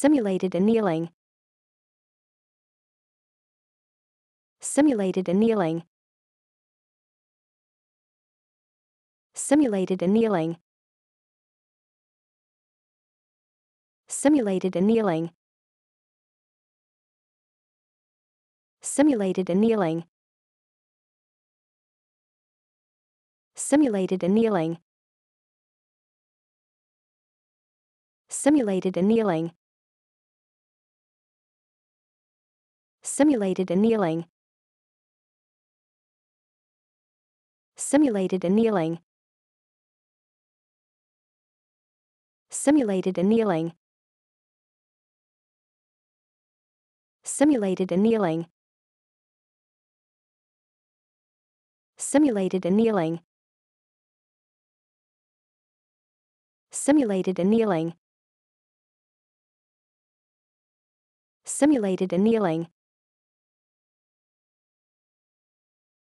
Simulated annealing. Simulated annealing. Simulated annealing. Simulated annealing. Simulated annealing. Simulated annealing. Simulated annealing. simulated annealing simulated annealing simulated annealing simulated annealing simulated annealing simulated annealing simulated annealing